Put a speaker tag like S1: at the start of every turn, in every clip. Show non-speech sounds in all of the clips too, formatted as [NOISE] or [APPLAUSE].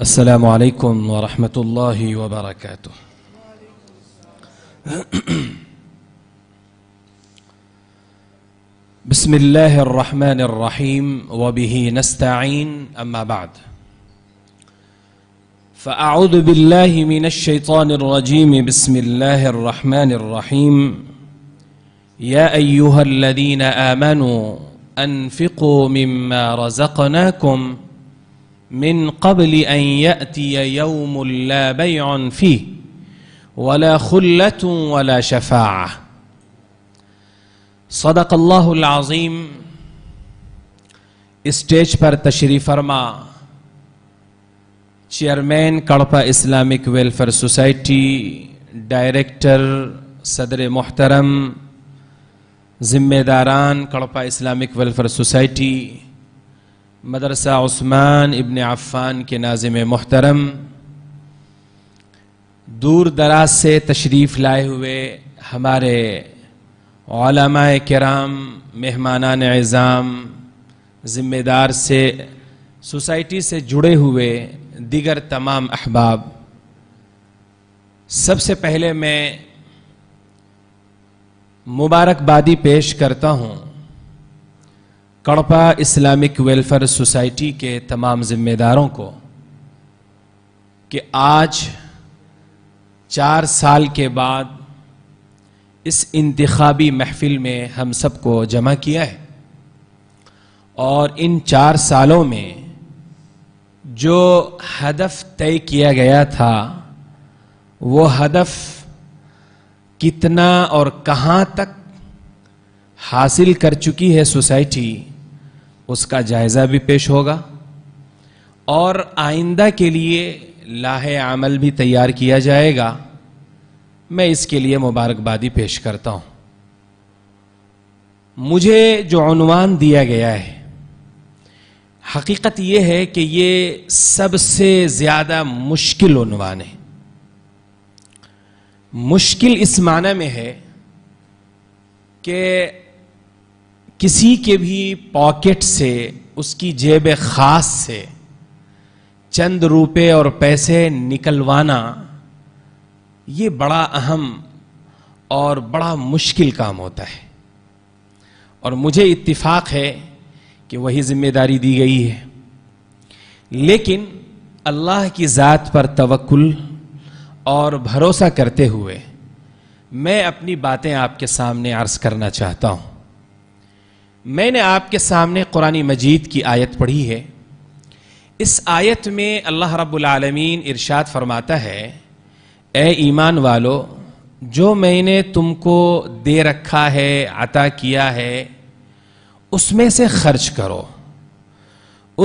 S1: السلام عليكم ورحمة الله وبركاته [CLEARS THROAT] بسم الله الرحمن الرحيم وبه نستعين أما بعد فأعوذ بالله من الشيطان الرجيم بسم الله الرحمن الرحيم يا أيها الذين آمنوا أنفقوا مما رزقناكم من قبل أن يأتي يوم لا بيع فيه ولا خلة ولا شفاعة صدق الله العظيم اسٹیج پر تشریف فرما chairman Kadapa Islamic Welfare Society director صدر محترم ذمہ داران کڑپا اسلامک ویلفر سوسائٹی मदरसा उस्मान इबन अफ़ान के नाजिम मोहतरम दूर दराज से तशरीफ़ लाए हुए हमारे कराम मेहमान एज़ाम ज़िम्मेदार से सोसाइटी से जुड़े हुए दिगर तमाम अहबाब सबसे पहले मैं मुबारकबादी पेश करता हूँ कड़पा इस्लामिक वेलफेयर सोसाइटी के तमाम जिम्मेदारों को कि आज चार साल के बाद इस इंतबी महफिल में हम सबको जमा किया है और इन चार सालों में जो हदफ तय किया गया था वो हदफ कितना और कहाँ तक हासिल कर चुकी है सोसाइटी उसका जायजा भी पेश होगा और आइंदा के लिए लाह आमल भी तैयार किया जाएगा मैं इसके लिए मुबारकबादी पेश करता हूं मुझे जो अनवान दिया गया है हकीकत यह है कि यह सबसे ज़्यादा मुश्किल अनवान है मुश्किल इस माना में है कि किसी के भी पॉकेट से उसकी जेब खास से चंद रुपए और पैसे निकलवाना ये बड़ा अहम और बड़ा मुश्किल काम होता है और मुझे इत्तिफाक है कि वही जिम्मेदारी दी गई है लेकिन अल्लाह की ज़ात पर तवक्ल और भरोसा करते हुए मैं अपनी बातें आपके सामने अर्ज करना चाहता हूं मैंने आपके सामने कुरानी मजीद की आयत पढ़ी है इस आयत में अल्लाह रब्लमीन इरशाद फरमाता है ए ईमान वालो जो मैंने तुमको दे रखा है अता किया है उसमें से खर्च करो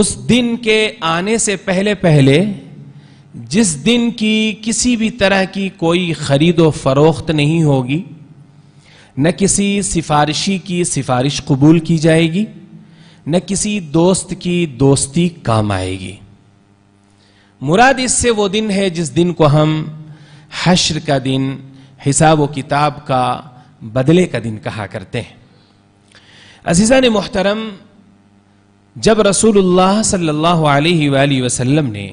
S1: उस दिन के आने से पहले पहले जिस दिन की किसी भी तरह की कोई खरीदो फरोख्त नहीं होगी न किसी सिफारिशी की सिफारिश कबूल की जाएगी न किसी दोस्त की दोस्ती काम आएगी मुराद इससे वो दिन है जिस दिन को हम हश्र का दिन हिसाब व किताब का बदले का दिन कहा करते हैं अजीज़ा ने मोहतरम जब रसूलुल्लाह सल्लल्लाहु अलैहि वसल्लम ने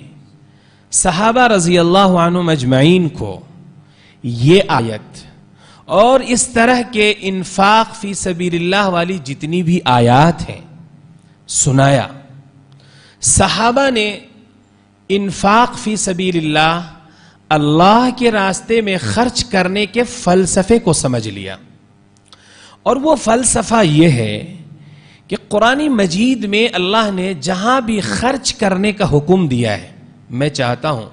S1: सहाबा रजी अल्लाह मजमाइन को ये आयत और इस तरह के इन्फाक फी सबीरल्लाह वाली जितनी भी आयात हैं सुनाया सहाबा ने इन्फाक फी सबीरल्लाह अल्लाह के रास्ते में खर्च करने के फलसफे को समझ लिया और वो फलसफा ये है कि क़ुरानी मजीद में अल्लाह ने जहां भी खर्च करने का हुक्म दिया है मैं चाहता हूं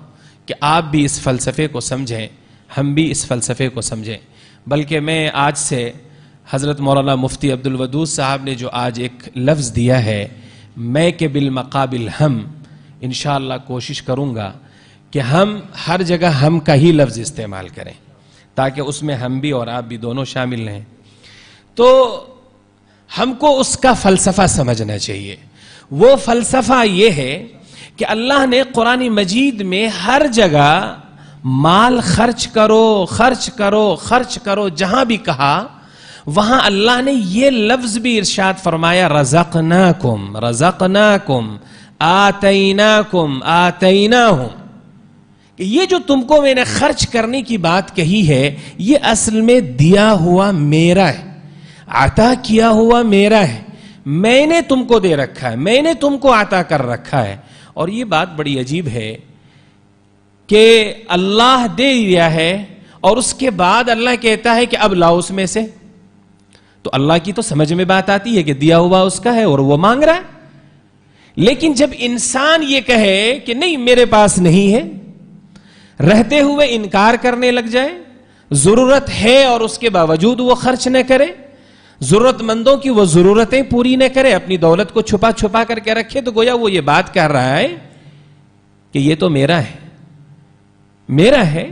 S1: कि आप भी इस फलसफे को समझें हम भी इस फलसफे को समझें बल्कि मैं आज से हज़रत मौलाना मुफ्ती अब्दुल वदूद साहब ने जो आज एक लफ्ज़ दिया है मैं के बिलमकाबिल हम इन कोशिश करूँगा कि हम हर जगह हम का ही लफ्ज़ इस्तेमाल करें ताकि उसमें हम भी और आप भी दोनों शामिल रहें तो हमको उसका फ़लसफ़ा समझना चाहिए वो फ़लसफ़ा ये है कि अल्लाह ने कुरानी मजीद में हर जगह माल खर्च करो खर्च करो खर्च करो जहां भी कहा वहां अल्लाह ने यह लफ्ज भी इर्शाद फरमाया रजक ना कुम रजक ना कुम आतना कुम आतना हूं ये जो तुमको मैंने खर्च करने की बात कही है ये असल में दिया हुआ मेरा है आता किया हुआ मेरा है मैंने तुमको दे रखा है मैंने तुमको आता कर रखा है और ये बात बड़ी अजीब है कि अल्लाह दे दिया है और उसके बाद अल्लाह कहता है कि अब लाओ उसमें से तो अल्लाह की तो समझ में बात आती है कि दिया हुआ उसका है और वो मांग रहा है लेकिन जब इंसान ये कहे कि नहीं मेरे पास नहीं है रहते हुए इनकार करने लग जाए जरूरत है और उसके बावजूद वो खर्च न करे जरूरतमंदों की वो जरूरतें पूरी न करे अपनी दौलत को छुपा छुपा करके रखे तो गोया वो ये बात कर रहा है कि ये तो मेरा है मेरा है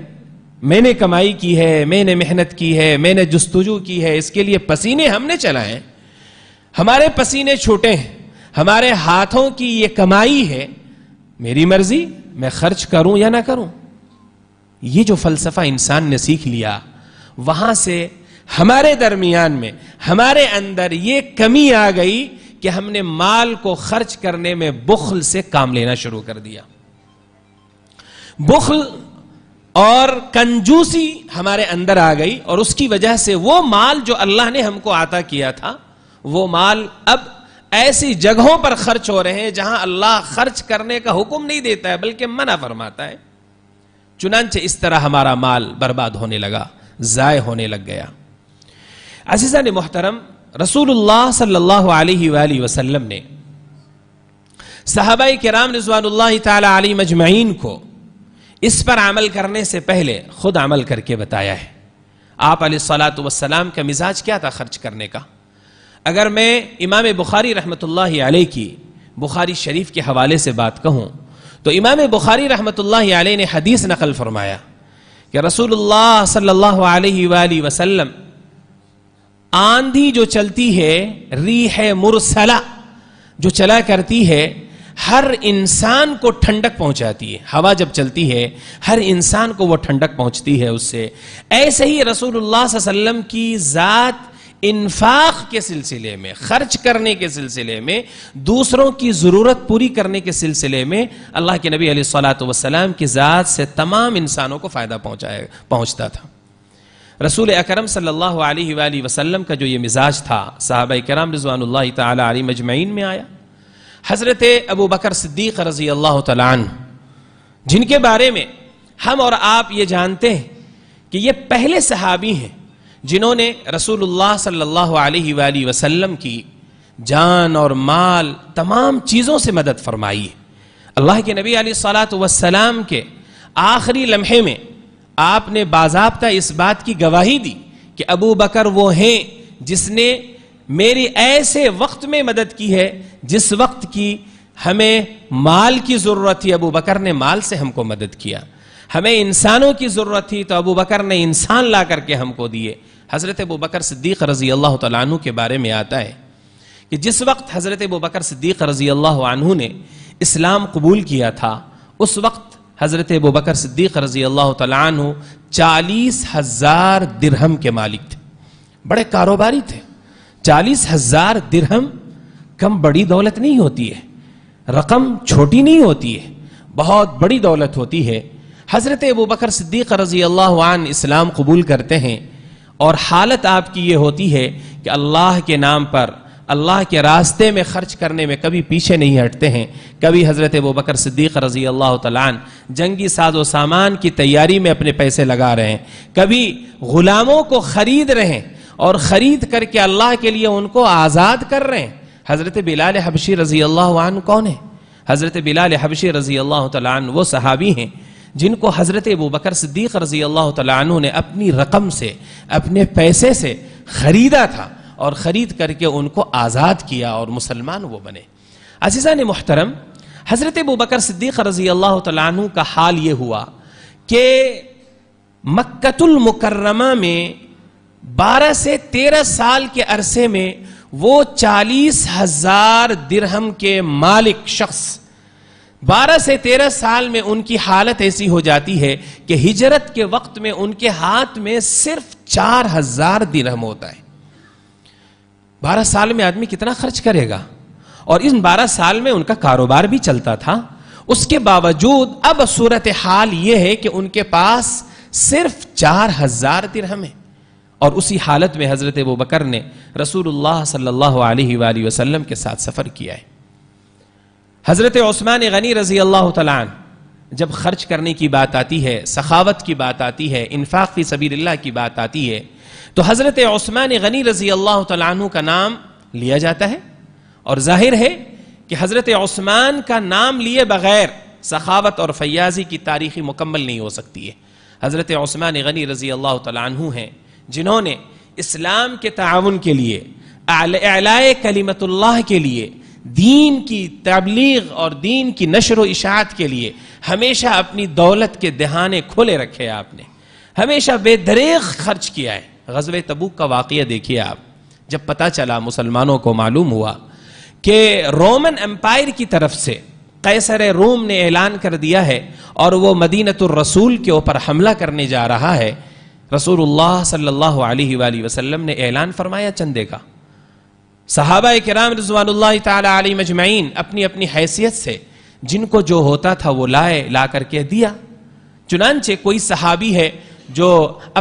S1: मैंने कमाई की है मैंने मेहनत की है मैंने जस्तुजू की है इसके लिए पसीने हमने चलाए हमारे पसीने छोटे हैं हमारे हाथों की ये कमाई है मेरी मर्जी मैं खर्च करूं या ना करूं ये जो फलसफा इंसान ने सीख लिया वहां से हमारे दरमियान में हमारे अंदर ये कमी आ गई कि हमने माल को खर्च करने में बुखल से काम लेना शुरू कर दिया बुखल और कंजूसी हमारे अंदर आ गई और उसकी वजह से वो माल जो अल्लाह ने हमको आता किया था वो माल अब ऐसी जगहों पर खर्च हो रहे हैं जहां अल्लाह खर्च करने का हुक्म नहीं देता है बल्कि मना फरमाता है चुनाच इस तरह हमारा माल बर्बाद होने लगा ज़ाय होने लग गया अजीजा ने मोहतरम रसूलुल्लाह सल्लल्लाहु अलैहि वसल्लम ने साहबा राम रिजवान तजमैन को इस पर अमल करने से पहले खुद अमल करके बताया है आप सलात वसलाम का मिजाज क्या था खर्च करने का अगर मैं इमाम बुखारी रहमत आलह की बुखारी शरीफ के हवाले से बात कहूँ तो इमाम बुखारी रहमत आलह ने हदीस नकल फरमाया कि रसूल सल्लल्लाहु वसलम आंधी जो चलती है री है मुरसला जो चला करती है हर इंसान को ठंडक पहुंचाती है हवा जब चलती है हर इंसान को वह ठंडक पहुंचती है उससे ऐसे ही रसूलुल्लाह वसल्लम की ज़ात इन्फाक के सिलसिले में खर्च करने के सिलसिले में दूसरों की ज़रूरत पूरी करने के सिलसिले में अल्लाह के नबी सलाम की ज़ात से तमाम इंसानों को फ़ायदा पहुँचाया पहुँचता था रसूल अकरम सल्लल्लाहु अलैहि वसल्लम का जो ये मिजाज था साहब कराम रजवान तजमैन में आया हज़रत अबू बकर सिद्दीक रजी अल्लाह तन जिनके बारे में हम और आप ये जानते हैं कि ये पहले सहाबी हैं जिन्होंने रसूलुल्लाह सल्लल्लाहु अलैहि वसल्लम की जान और माल तमाम चीज़ों से मदद फरमाई है अल्लाह के नबी सलात वसलाम के आखिरी लम्हे में आपने बाजाबता इस बात की गवाही दी कि अबू बकर वो हैं जिसने मेरी ऐसे वक्त में मदद की है जिस वक्त की हमें माल की जरूरत थी अबू बकर ने माल से हमको मदद किया हमें इंसानों की जरूरत थी तो अबू बकर ने इंसान ला करके हमको दिए हजरत अबू बकर सिद्दीक रजी अल्लाह तु के बारे में आता है कि जिस वक्त हजरत अबू बकर सिद्दीक रजी अल्लाह ने इस्लाम कबूल किया था उस वक्त हजरत अबू बकर सिद्दीक रजी अल्लाह तु चालीस हजार दिरहम के मालिक थे बड़े कारोबारी थे चालीस हजार दिरहम कम बड़ी दौलत नहीं होती है रकम छोटी नहीं होती है बहुत बड़ी दौलत होती है हज़रत अबू बकर सिद्दीक रजी अल्लाह इस्लाम कबूल करते हैं और हालत आपकी ये होती है कि अल्लाह के नाम पर अल्लाह के रास्ते में खर्च करने में कभी पीछे नहीं हटते हैं कभी हज़रत अबू बकर सिद्दीक़ रज़ी अल्लाह तन जंगी साजो सामान की तैयारी में अपने पैसे लगा रहे हैं कभी ग़ुलामों को ख़रीद रहे हैं और खरीद करके अल्लाह के लिए उनको आज़ाद कर रहे हैं हज़रत बिलाल हबशी रजी अल्लाह कौन है हज़रत बिलाल हबशी रजी अल्लाह तन वो सहाबी हैं जिनको हज़रत अबू बकर सिद्दीक़ रजी अल्लाह तु ने अपनी रकम से अपने पैसे से ख़रीदा था और ख़रीद करके उनको आज़ाद किया और मुसलमान वो बने अजीज़ा ने मोहतरम हज़रत अबू बकर सिद्दीक़ रजी अल्लाह तु का हाल ये हुआ कि मक्तुलमकरमा मुकर्रमा में बारह से तेरह साल के अरसे में वो चालीस हजार दिरहम के मालिक शख्स बारह से तेरह साल में उनकी हालत ऐसी हो जाती है कि हिजरत के वक्त में उनके हाथ में सिर्फ चार हजार दिरहम होता है बारह साल में आदमी कितना खर्च करेगा और इन बारह साल में उनका कारोबार भी चलता था उसके बावजूद अब सूरत हाल यह है कि उनके पास सिर्फ चार हजार दिरहम है और उसी हालत में हज़रत अबू बकर ने रसूलुल्लाह सल्लल्लाहु अलैहि वसल्लम के साथ सफ़र किया है हज़रत ओस्मान गनी रज़ी अल्लाह तन जब खर्च करने की बात आती है सखावत की बात आती है इन्फाक़ फ़ी की बात आती है तो हज़रत ओस्मान गनी रज़ी अल्लाह तु का नाम लिया जाता है और जाहिर है कि हज़रत ओस्मान का नाम लिए बगैर सखावत और फयाजी की तारीखी मुकम्मल नहीं हो सकती है हज़रत ओस्मान गनी रज़ी अल्लाह तु हैं जिन्होंने इस्लाम के ताउन के लिए अलाय कलीमतुल्लाह के लिए दीन की तबलीग और दीन की नशर व इशात के लिए हमेशा अपनी दौलत के दहाने खोले रखे आपने हमेशा बेदरेग खर्च किया है गजब तबूक का वाक़ देखिए आप जब पता चला मुसलमानों को मालूम हुआ कि रोमन एम्पायर की तरफ से कैसर रोम ने ऐलान कर दिया है और वो मदीनतुर रसूल के ऊपर हमला करने जा रहा है रसूलुल्लाह सल्लल्लाहु अलैहि वसल्लम ने ऐलान फरमाया चंदे का सहाबा कराम रजवान तली मजमैन अपनी अपनी हैसियत से जिनको जो होता था वो लाए ला करके दिया चुनानचे कोई सहाबी है जो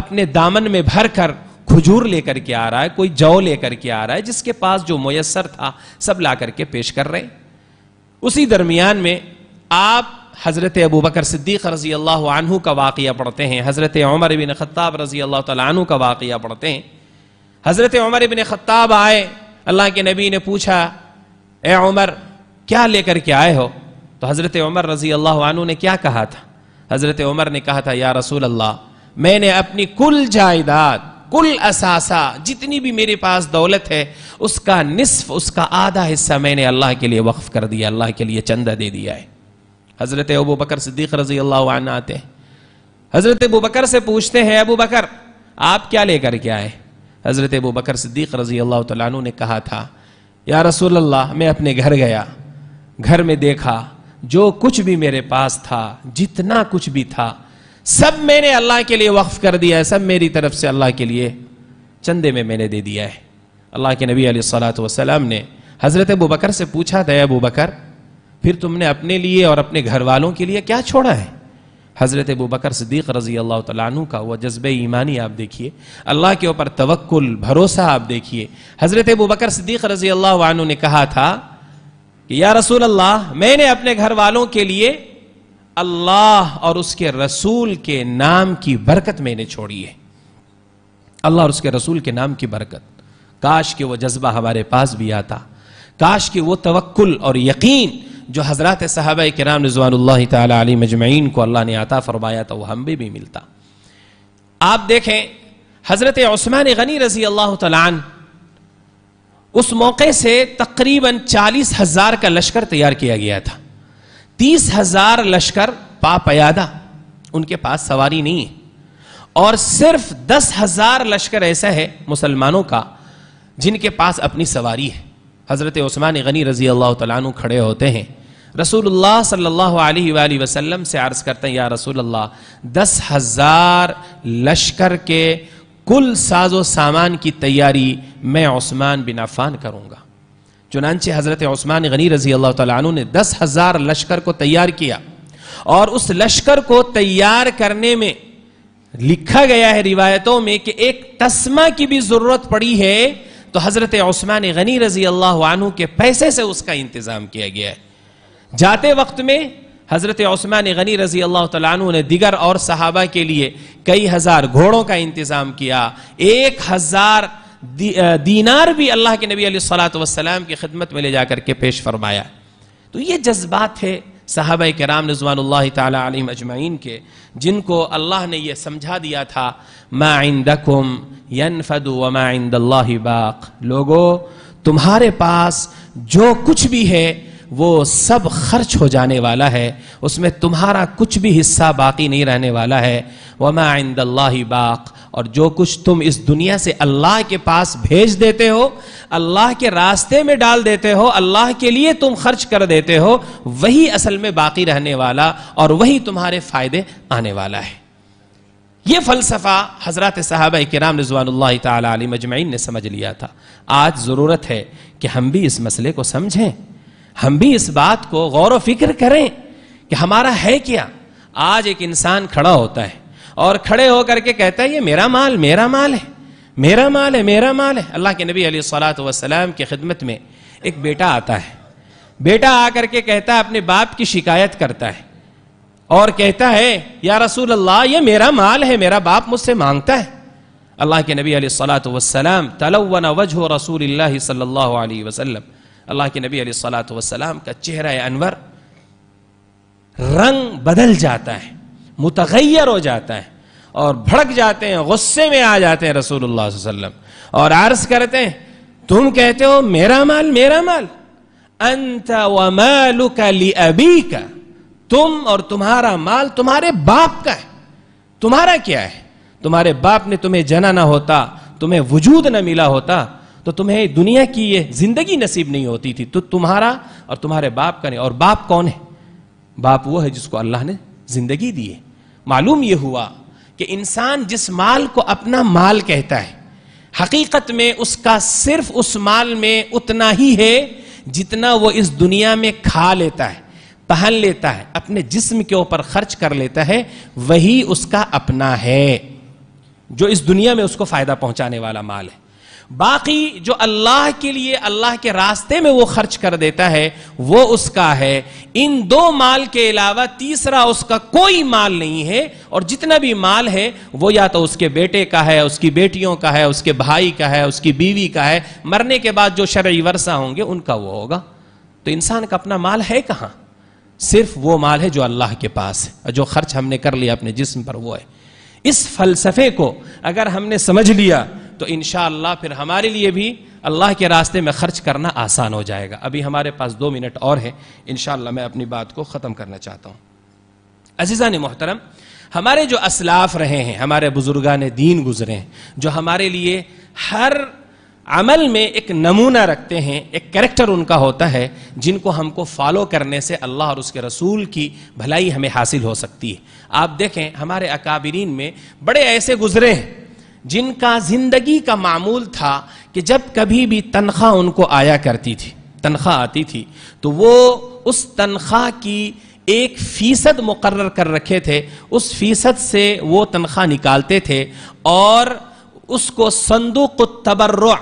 S1: अपने दामन में भर कर खजूर लेकर के आ रहा है कोई जौ लेकर के आ रहा है जिसके पास जो मैसर था सब ला करके पेश कर रहे उसी दरमियान में आप हज़रत अबू बकर सिद्दीक़ रज़ी अल्लाह आनू का वाक़ पढ़ते हैं हज़रत उमर बिन ख़त्ताब रज़ी अल्लाह तु का वाक़ पढ़ते हैं हज़रत उमर बिन ख़त्ताब आए अल्लाह के नबी ने पूछा ए उमर क्या लेकर के आए हो तो हज़रत उमर रज़ी अल्लाह आनू ने क्या कहा था हज़रत उमर ने कहा था या रसूल अल्लाह मैंने अपनी कुल जायदाद कुल असासा जितनी भी मेरे पास दौलत है उसका निसफ उसका आधा हिस्सा मैंने अल्लाह के लिए वक्फ कर दिया अल्लाह के लिए चंदा दे दिया है हज़रत अबू बकर सिद्दीक रजी अल्लाह आते हैं हज़रत अबू बकर से पूछते हैं अबू बकर आप क्या लेकर के आए हज़रत अबू बकर सिद्दीक रजी अल्लाह तु ने कहा था या रसूल अल्लाह मैं अपने घर गया घर में देखा जो कुछ भी मेरे पास था जितना कुछ भी था सब मैंने अल्लाह के लिए वक्फ कर दिया है सब मेरी तरफ से अल्लाह के लिए चंदे में मैंने दे दिया है अल्लाह के नबी सलात वसलाम ने हज़रत अबू बकर से पूछा था अबू बकर फिर तुमने अपने लिए और अपने घर वालों के लिए क्या छोड़ा है हज़रत अबू बकर सिद्दीक रज़ी अल्लाह तु का वह जज्ब ईमानी आप देखिए अल्लाह के ऊपर तवक्ल भरोसा आप देखिए हज़रत अबू बकर सिद्दीक रज़ी अल्लाह ने कहा था कि या रसूल अल्लाह मैंने अपने घर वालों के लिए अल्लाह और उसके रसूल के नाम की बरकत मैंने छोड़ी है अल्लाह और उसके रसूल के नाम की बरकत काश के वह जज्बा हमारे पास भी आता काश के वो तवक्ल और यकीन जो हजरत साहब कराम रजवान तली मजमैन को अल्लाह ने आता फरमाया तो वह हम भी, भी मिलता आप देखें हज़रत ओस्मान गनी रजी अल्लाह तलान उस मौके से तकरीबन चालीस हजार का लश्कर तैयार किया गया था तीस हजार लश्कर पापयादा उनके पास सवारी नहीं है और सिर्फ दस हजार लश्कर ऐसा है मुसलमानों का जिनके पास अपनी सवारी है हज़रत ओस्मान गनी रजी अल्लाह तु खड़े होते हैं रसूलुल्लाह सल्लल्लाहु अलैहि वसल्लम से अर्ज करते हैं या रसूलुल्लाह दस हजार लश्कर के कुल साजो सामान की तैयारी मैं उस्मान बिन अफान करूंगा चुनानचे हजरत उस्मान गनी रजी अल्लाह तु ने दस हजार लश्कर को तैयार किया और उस लश्कर को तैयार करने में लिखा गया है रिवायतों में कि एक तस्मा की भी जरूरत पड़ी है तो हजरत उस्मान गनी रजी अल्लाह के पैसे से उसका इंतजाम किया गया है जाते वक्त में हज़रत ओस्मान गनी रजी अल्लाह तु ने दिगर और सहाबा के लिए कई हज़ार घोड़ों का इंतज़ाम किया एक हज़ार दी, दीनार भी अल्लाह के नबी सलाम की खिदमत में ले जाकर के पेश फरमाया तो ये जज्बात है साहब राम रजवान तम अजमाइन के जिनको अल्लाह ने यह समझा दिया था माइंदकुम बाक लोगो तुम्हारे पास जो कुछ भी है वो सब खर्च हो जाने वाला है उसमें तुम्हारा कुछ भी हिस्सा बाकी नहीं रहने वाला है वमा आइंद बाक और जो कुछ तुम इस दुनिया से अल्लाह के पास भेज देते हो अल्लाह के रास्ते में डाल देते हो अल्लाह के लिए तुम खर्च कर देते हो वही असल में बाकी रहने वाला और वही तुम्हारे फायदे आने वाला है ये फलसफा हजरत साहब कराम रजवान तजमैन ने समझ लिया था आज ज़रूरत है कि हम भी इस मसले को समझें हम भी इस बात को गौर फिक्र करें कि हमारा है क्या आज एक इंसान खड़ा होता है और खड़े होकर के कहता है ये मेरा माल मेरा माल है मेरा माल है मेरा माल है अल्लाह के नबी अली वसलाम की खिदमत में एक बेटा आता है बेटा आकर के कहता है अपने बाप की शिकायत करता है और कहता है या रसूल अल्लाह ये मेरा माल है मेरा बाप मुझसे मांगता है अल्लाह के नबी सलाम तलवन वजह रसूल सल्लल्लाहु अलैहि वसल्लम अल्लाह के नबी सलात वसलाम का चेहरा अनवर रंग बदल जाता है मुतगैर हो जाता है और भड़क जाते हैं गुस्से में आ जाते हैं रसूलुल्लाह वसल्लम और आर्स करते हैं तुम कहते हो मेरा माल मेरा माल अंत वमालू का ली अबी का तुम और तुम्हारा माल तुम्हारे बाप का है तुम्हारा क्या है तुम्हारे बाप ने तुम्हें जना ना होता तुम्हें वजूद ना मिला होता तो तुम्हें दुनिया की ये जिंदगी नसीब नहीं होती थी तो तुम्हारा और तुम्हारे बाप का नहीं और बाप कौन है बाप वो है जिसको अल्लाह ने जिंदगी दी है मालूम यह हुआ कि इंसान जिस माल को अपना माल कहता है हकीकत में उसका सिर्फ उस माल में उतना ही है जितना वो इस दुनिया में खा लेता है पहन लेता है अपने जिस्म के ऊपर खर्च कर लेता है वही उसका अपना है जो इस दुनिया में उसको फायदा पहुंचाने वाला माल है बाकी जो अल्लाह के लिए अल्लाह के रास्ते में वो खर्च कर देता है वो उसका है इन दो माल के अलावा तीसरा उसका कोई माल नहीं है और जितना भी माल है वो या तो उसके बेटे का है उसकी बेटियों का है उसके भाई का है उसकी बीवी का है मरने के बाद जो शर्य वर्षा होंगे उनका वो होगा तो इंसान का अपना माल है कहाँ सिर्फ वो माल है जो अल्लाह के पास है जो खर्च हमने कर लिया अपने जिसम पर वो है इस फलसफे को अगर हमने समझ लिया तो इन फिर हमारे लिए भी अल्लाह के रास्ते में खर्च करना आसान हो जाएगा अभी हमारे पास दो मिनट और है इन मैं अपनी बात को ख़त्म करना चाहता हूँ अजीज़ा ने मोहतरम हमारे जो असलाफ रहे हैं हमारे बुजुर्गान दीन गुजरे हैं जो हमारे लिए हर अमल में एक नमूना रखते हैं एक करेक्टर उनका होता है जिनको हमको फॉलो करने से अल्लाह और उसके रसूल की भलाई हमें हासिल हो सकती है आप देखें हमारे अकाबरीन में बड़े ऐसे गुजरे हैं जिनका जिंदगी का मामूल था कि जब कभी भी तनख्वाह उनको आया करती थी तनख्वाह आती थी तो वो उस तनख्वाह की एक फीसद मुकर कर रखे थे उस फीसद से वो तनख्वाह निकालते थे और उसको संदूक तबर्र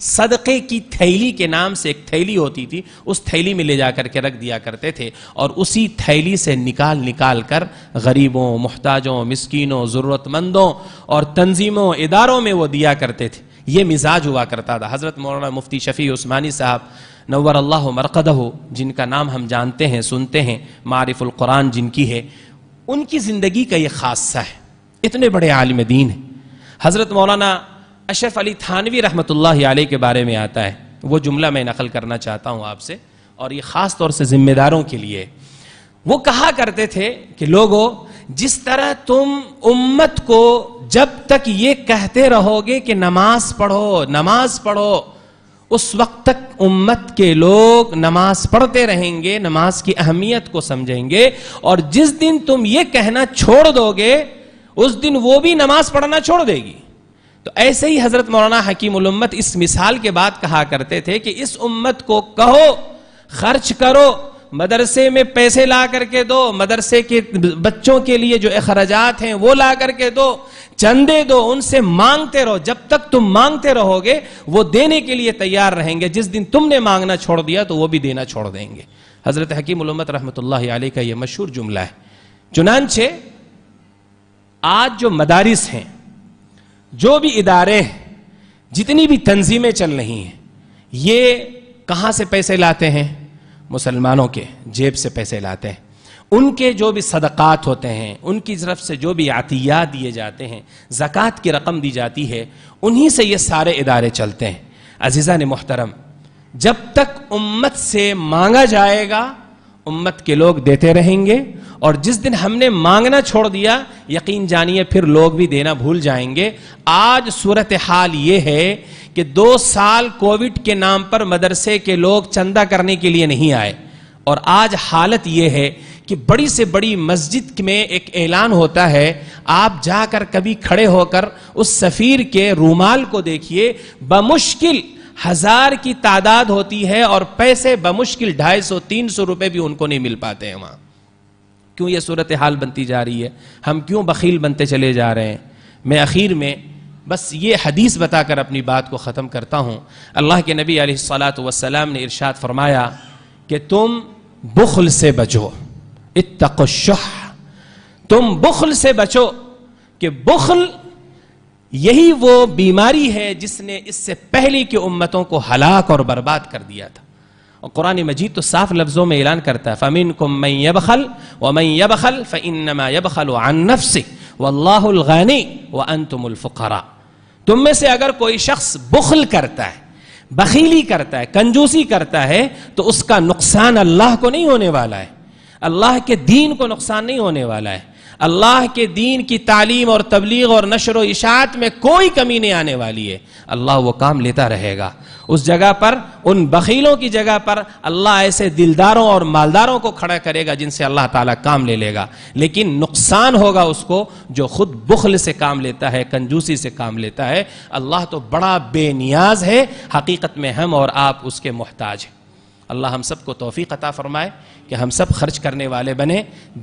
S1: सदक़े की थैली के नाम से एक थैली होती थी उस थैली में ले जा कर के रख दिया करते थे और उसी थैली से निकाल निकाल कर गरीबों मोहताजों मस्किनों ज़रूरतमंदों और तंजीमों इदारों में वो दिया करते थे ये मिजाज हुआ करता था हज़रत मौलाना मुफ्ती शफ़ी उस्मानी साहब नवर अल्लाह मरकद हो जिनका नाम हम जानते हैं सुनते हैं मारिफ़ुल्क़ुरान जिनकी है उनकी ज़िंदगी का ये खासा है इतने बड़े आलम दीन हैं हज़रत मौलाना अशरफ अली थानवी रहमत आल के बारे में आता है वो जुमला मैं नकल करना चाहता हूँ आपसे और ये ख़ास तौर से ज़िम्मेदारों के लिए वो कहा करते थे कि लोगो जिस तरह तुम उम्मत को जब तक ये कहते रहोगे कि नमाज पढ़ो नमाज पढ़ो उस वक्त तक उम्मत के लोग नमाज पढ़ते रहेंगे नमाज की अहमियत को समझेंगे और जिस दिन तुम ये कहना छोड़ दोगे उस दिन वो भी नमाज पढ़ना छोड़ देगी तो ऐसे ही हजरत मौलाना हकीम उलम्मत इस मिसाल के बाद कहा करते थे कि इस उम्मत को कहो खर्च करो मदरसे में पैसे ला करके दो मदरसे के बच्चों के लिए जो अखराजात हैं वो ला करके दो चंदे दो उनसे मांगते रहो जब तक तुम मांगते रहोगे वो देने के लिए तैयार रहेंगे जिस दिन तुमने मांगना छोड़ दिया तो वो भी देना छोड़ देंगे हजरत हकीम उलमत रहमत का ये मशहूर जुमला है चुनानचे आज जो मदारिस हैं जो भी इदारे हैं जितनी भी तंजीमें चल रही हैं ये कहाँ से पैसे लाते हैं मुसलमानों के जेब से पैसे लाते हैं उनके जो भी सदक़ात होते हैं उनकी तरफ से जो भी आतिया दिए जाते हैं ज़क़़त की रकम दी जाती है उन्हीं से ये सारे इदारे चलते हैं अजीज़ा ने मोहतरम जब तक उम्मत से मांगा जाएगा उम्मत के लोग देते रहेंगे और जिस दिन हमने मांगना छोड़ दिया यकीन जानिए फिर लोग भी देना भूल जाएंगे आज सूरत हाल ये है कि दो साल कोविड के नाम पर मदरसे के लोग चंदा करने के लिए नहीं आए और आज हालत ये है कि बड़ी से बड़ी मस्जिद में एक ऐलान होता है आप जाकर कभी खड़े होकर उस सफ़ीर के रूमाल को देखिए बमुश्किल हजार की तादाद होती है और पैसे बमुश्किल ढाई सौ तीन सौ रुपए भी उनको नहीं मिल पाते हैं वहां क्यों ये सूरत हाल बनती जा रही है हम क्यों बखील बनते चले जा रहे हैं मैं आखिर में बस ये हदीस बताकर अपनी बात को ख़त्म करता हूँ अल्लाह के नबी सलात वसलाम ने इरशाद फरमाया कि तुम बुखल से बचो इतकशाह तुम बुखल से बचो कि बुखल यही वो बीमारी है जिसने इससे पहले की उम्मतों को हलाक और बर्बाद कर दिया था और कुरान मजीद तो साफ लफ्ज़ों में ऐलान करता है फ़मिन कुम मैं यबखल व मैं यबखल फ़िनमा यबखल वानफ से वल्लागानी व अनतमुल्फ़रा तुम में से अगर कोई शख्स बुखल करता है बखीली करता है कंजूसी करता है तो उसका नुकसान अल्लाह को नहीं होने वाला है अल्लाह के दीन को नुकसान नहीं होने वाला है अल्लाह के दीन की तालीम और तबलीग और नशर इशात में कोई कमी नहीं आने वाली है अल्लाह वो काम लेता रहेगा उस जगह पर उन बखीलों की जगह पर अल्लाह ऐसे दिलदारों और मालदारों को खड़ा करेगा जिनसे अल्लाह ताला काम ले लेगा लेकिन नुकसान होगा उसको जो खुद बुखल से काम लेता है कंजूसी से काम लेता है अल्लाह तो बड़ा बेनियाज है हकीकत में हम और आप उसके मोहताज हैं अल्लाह हम सब को तोफ़ी अता फ़रमाए कि हम सब खर्च करने वाले बने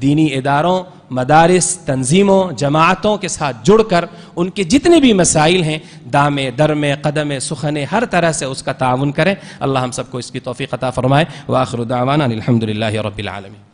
S1: दीनी इदारों मदारस तंजीमों जमातों के साथ जुड़ कर उनके जितने भी मसाइल हैं दामे दर में कदम सुखन हर तरह से उसका ताउन करें अल्लाह हम सबको इसकी तोफ़ी अता फ़रमाए वाखरुदावाना अलहमदिल्ला रबीआलमी